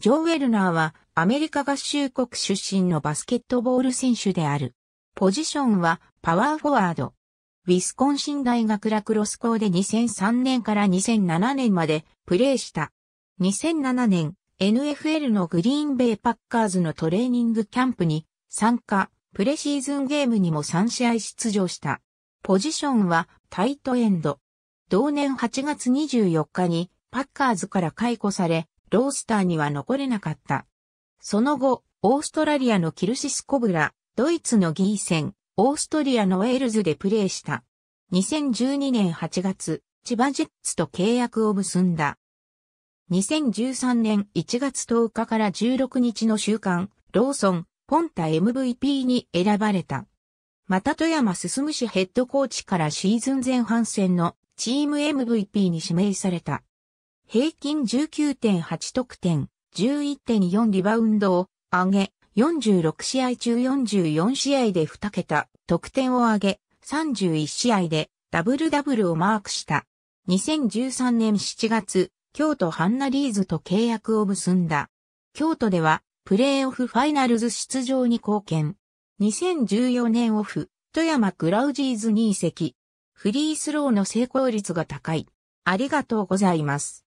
ジョー・ウェルナーはアメリカ合衆国出身のバスケットボール選手である。ポジションはパワーフォワード。ウィスコンシン大学ラクロス校で2003年から2007年までプレーした。2007年、NFL のグリーンベイパッカーズのトレーニングキャンプに参加、プレシーズンゲームにも3試合出場した。ポジションはタイトエンド。同年8月24日にパッカーズから解雇され、ロースターには残れなかった。その後、オーストラリアのキルシスコブラ、ドイツのギーセン、オーストリアのウェールズでプレーした。2012年8月、千葉ジェッツと契約を結んだ。2013年1月10日から16日の週間、ローソン、ポンタ MVP に選ばれた。また富山進氏ヘッドコーチからシーズン前半戦のチーム MVP に指名された。平均19.8得点、11.4リバウンドを上げ、46試合中44試合で2桁得点を上げ、31試合でダブルダブルをマークした。2013年7月、京都ハンナリーズと契約を結んだ。京都ではプレーオフファイナルズ出場に貢献。2014年オフ、富山グラウジーズに移籍。フリースローの成功率が高い。ありがとうございます。